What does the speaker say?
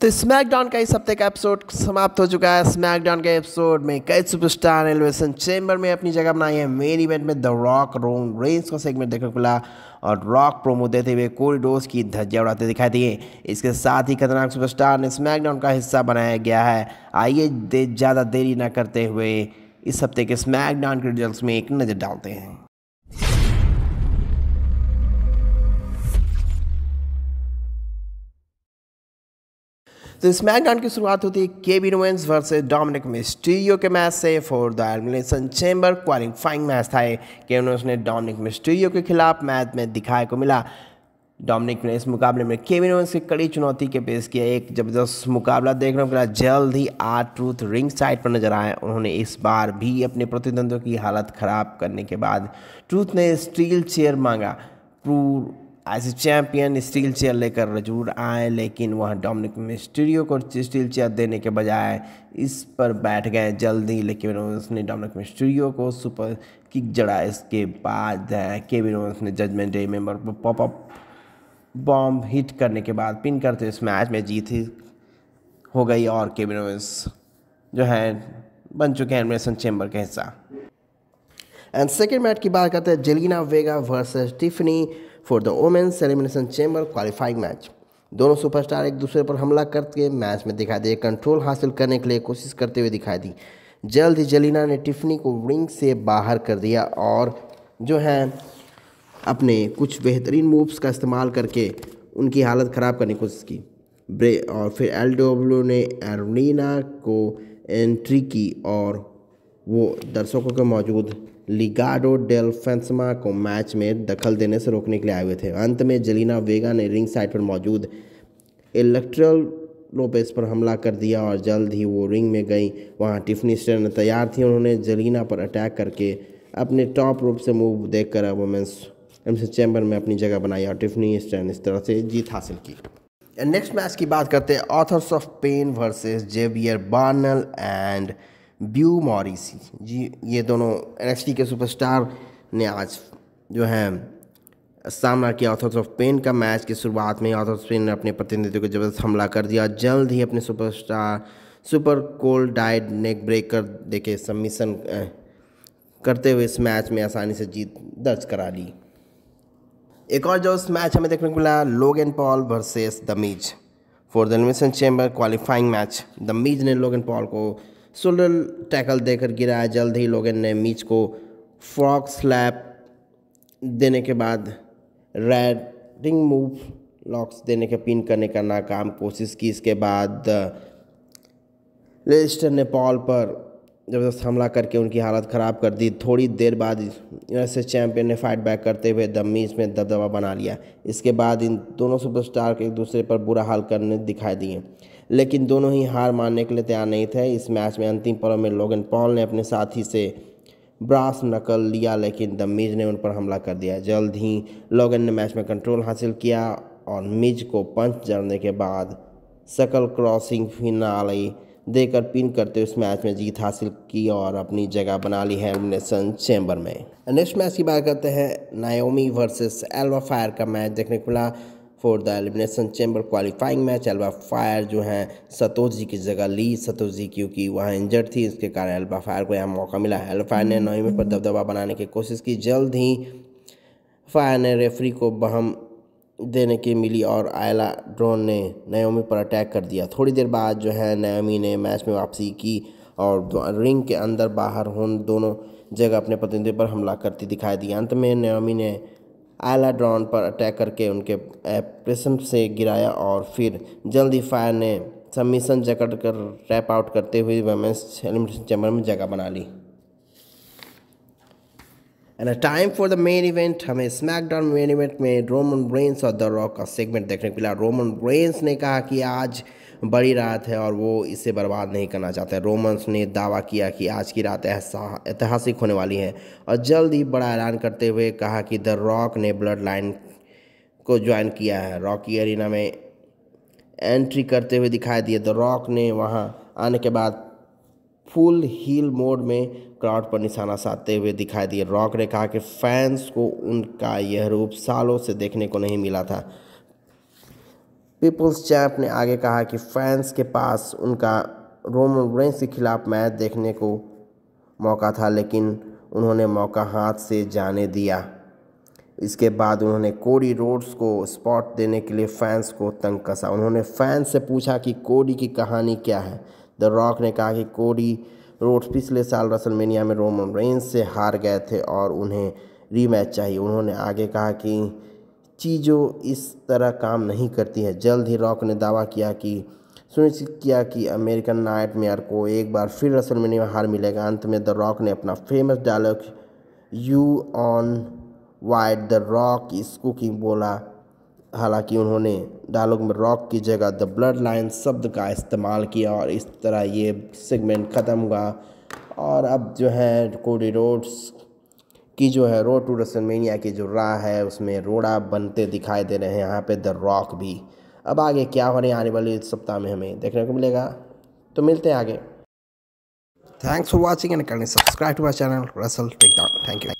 तो स्मैकडाउन का इस हफ्ते का एपिसोड समाप्त हो चुका है स्मैकडाउन के एपिसोड में कई सुपरस्टार एलिवेशन चैम्बर में अपनी जगह बनाई है मेन इवेंट में द रॉक रोम रेंज का सेगमेंट देखने को मिला और रॉक प्रोमो देते हुए कोरिडोर्स की धज्जियाँ उड़ाते दिखाई दिए इसके साथ ही खतरनाक सुपरस्टार ने स्मैकडाउन का हिस्सा बनाया गया है आइए दे ज़्यादा देरी ना करते हुए इस हफ्ते के स्मैकडाउन के रिजल्ट में एक नज़र डालते हैं तो स्मैकडाउन की शुरुआत होती है Kevin Owens versus Dominik Mysterio के मैच से for the Elimination Chamber qualifying match था केविन ओवेंस ने डोमिनिक मिस्टीरियो के खिलाफ मैच में दिखाए को मिला डोमिनिक ने इस मुकाबले में केविन ओवेंस की कड़ी चुनौती के पेश किया एक जबरदस्त मुकाबला देखने को मिला जल्द ही आर ट्रूथ रिंग साइड पर नजर आए उन्होंने इस बार भी अपने प्रतिद्वंद्वियों की हालत खराब करने के बाद ट्रूथ ने स्टील चेयर मांगा पूर्व एज ए चैम्पियन स्टील चेयर लेकर जरूर आए लेकिन वह डोमिनिक मिस्टीरियो को स्टील चेयर देने के बजाय इस पर बैठ गए जल्दी लेकिन उसने डोमिनिक मिस्टीरियो को सुपर किक जड़ा इसके बाद केविन ओवंस ने जजमेंट डे मेंबर पर अप बॉम्ब हिट करने के बाद पिन करते इस मैच में जीत हो गई और केविन ओवंस जो है बन चुके हैं एडमिनेशन चैम्बर का हिस्सा एंड सेकेंड मैच की बात करते हैं Zelina Vega versus Tiffany for the women's Elimination Chamber qualifying match दोनों सुपरस्टार एक दूसरे पर हमला करके मैच में दिखाई दिए कंट्रोल हासिल करने के लिए कोशिश करते हुए दिखाई दी जल्द ही जलीना ने टिफनी को रिंग से बाहर कर दिया और जो है अपने कुछ बेहतरीन मूव्स का इस्तेमाल करके उनकी हालत ख़राब करने की कोशिश की ब्रे और फिर एल डब्ल्यू ने एरना को एंट्री की और वो दर्शकों के मौजूद लिगाडो डेल फेंसमा को मैच में दखल देने से रोकने के लिए आए हुए थे अंत में जलीना वेगा ने रिंग साइड पर मौजूद इलेक्ट्रल लोपेस पर हमला कर दिया और जल्द ही वो रिंग में गई वहाँ टिफनी स्टर्न तैयार थी उन्होंने जलीना पर अटैक करके अपने टॉप रूप से मूव देख कर वुमेंस एम चैम्बर में अपनी जगह बनाई और टिफनी स्टर्न इस तरह से जीत हासिल की नेक्स्ट मैच की बात करते हैं Authors of Pain versus Javier Bernal and Beau Morrissey जी ये दोनों एन के सुपरस्टार ने आज जो है सामना किया ऑथर्स ऑफ पेन का मैच की शुरुआत में ऑथर्स पेन ने अपने प्रतिनिधि को जबरदस्त हमला कर दिया जल्द ही अपने superstar super cold died neckbreaker देखे सबमिशन करते हुए इस मैच में आसानी से जीत दर्ज करा ली एक और जो उस मैच हमें देखने को मिला Logan Paul versus the Miz for the Elimination Chamber qualifying match the Miz ने लोगन पॉल को सोलर टैकल देकर गिराया जल्द ही लोगन ने मीच को फ्रॉक स्लैप देने के बाद रैडिंग मूव लॉक्स देने के पिन करने का नाकाम कोशिश की इसके बाद लेस्टर ने पॉल पर ज़बरदस्त हमला करके उनकी हालत ख़राब कर दी थोड़ी देर बाद यूनाइटेड चैंपियन ने फाइट बैक करते हुए दमीज में दबदबा बना लिया इसके बाद इन दोनों सुपरस्टार के एक दूसरे पर बुरा हाल करने दिखाई दिए लेकिन दोनों ही हार मानने के लिए तैयार नहीं थे इस मैच में अंतिम पर्व में लोगन पॉल ने अपने साथी से ब्रास नकल लिया लेकिन द मिज ने उन पर हमला कर दिया जल्द ही लोगन ने मैच में कंट्रोल हासिल किया और मिज को पंच जड़ने के बाद सकल क्रॉसिंग फिनाली देकर पिन करते हुए इस मैच में जीत हासिल की और अपनी जगह बना ली है एलिमिनेशन चैम्बर में नेक्स्ट मैच की बात करते हैं नायोमी वर्सेस एल्वा फायर का मैच देखने को मिला for the Elimination Chamber qualifying match Alba Fyre जो है सतोज जी की जगह ली सतोज जी क्योंकि वहाँ इंजर्ड थी इसके कारण एल्बा फायर को यहाँ मौका मिला एल्बा फायर ने नौवें पर हम्म। दबदबा बनाने की कोशिश की जल्द ही फायर ने रेफरी को बहम देने की मिली और आयला ड्रोन ने नयोमी पर अटैक कर दिया थोड़ी देर बाद जो है नयोमी ने मैच में वापसी की और रिंग के अंदर बाहर होने दोनों जगह अपने प्रतिनिधि पर हमला करती दिखाई दी अंत में नयोमी ने आला आइलाड्रॉन पर अटैक करके उनके प्रिज्म से गिराया और फिर जल्द ही फायर ने सबमिशन जकड़ कर रैप आउट करते हुए वेमेंस एलिमिनेशन चैम्बर में जगह बना ली and time for the main event हमें स्मैकडाउन मेन इवेंट में रोमन ब्रेंस और द रॉक का सेगमेंट देखने को मिला रोमन ब्रेन्स ने कहा कि आज बड़ी रात है और वो इसे बर्बाद नहीं करना चाहते रोमन्स ने दावा किया कि आज की रात ऐतिहासिक होने वाली है और जल्द ही बड़ा ऐलान करते हुए कहा कि द रॉक ने ब्लड लाइन को ज्वाइन किया है रॉकी एरिना में एंट्री करते हुए दिखाई दिए द रॉक ने वहाँ आने के बाद फुल हील मोड में क्राउड पर निशाना साधते हुए दिखाई दिए रॉक ने कहा कि फैंस को उनका यह रूप सालों से देखने को नहीं मिला था पीपल्स चैंप ने आगे कहा कि फैंस के पास उनका रोमन रेंस के खिलाफ मैच देखने को मौका था लेकिन उन्होंने मौका हाथ से जाने दिया इसके बाद उन्होंने कोडी रोड्स को स्पॉट देने के लिए फैंस को तंग कसा उन्होंने फैंस से पूछा कि कोडी की कहानी क्या है द रॉक ने कहा कि कोडी रोड्स पिछले साल रसलमेनिया में रोमन रेंस से हार गए थे और उन्हें रीमैच चाहिए उन्होंने आगे कहा कि चीज़ों इस तरह काम नहीं करती हैं जल्द ही रॉक ने दावा किया कि सुनिश्चित किया कि अमेरिकन नाइट मेयर को एक बार फिर रसल में हार मिलेगा अंत में द रॉक ने अपना famous dialogue you on what the Rock is cooking बोला हालांकि उन्होंने डायलॉग में रॉक की जगह द ब्लड लाइन शब्द का इस्तेमाल किया और इस तरह ये सेगमेंट ख़त्म हुआ और अब जो है कोडी रोड्स की जो है रोड टू रसलमेनिया की जो राह है उसमें रोड़ा बनते दिखाई दे रहे हैं यहाँ पे द रॉक भी अब आगे क्या होने आने वाले सप्ताह में हमें देखने को मिलेगा तो मिलते हैं आगे thanks for watching and can subscribe to my channel Russell Tech thank you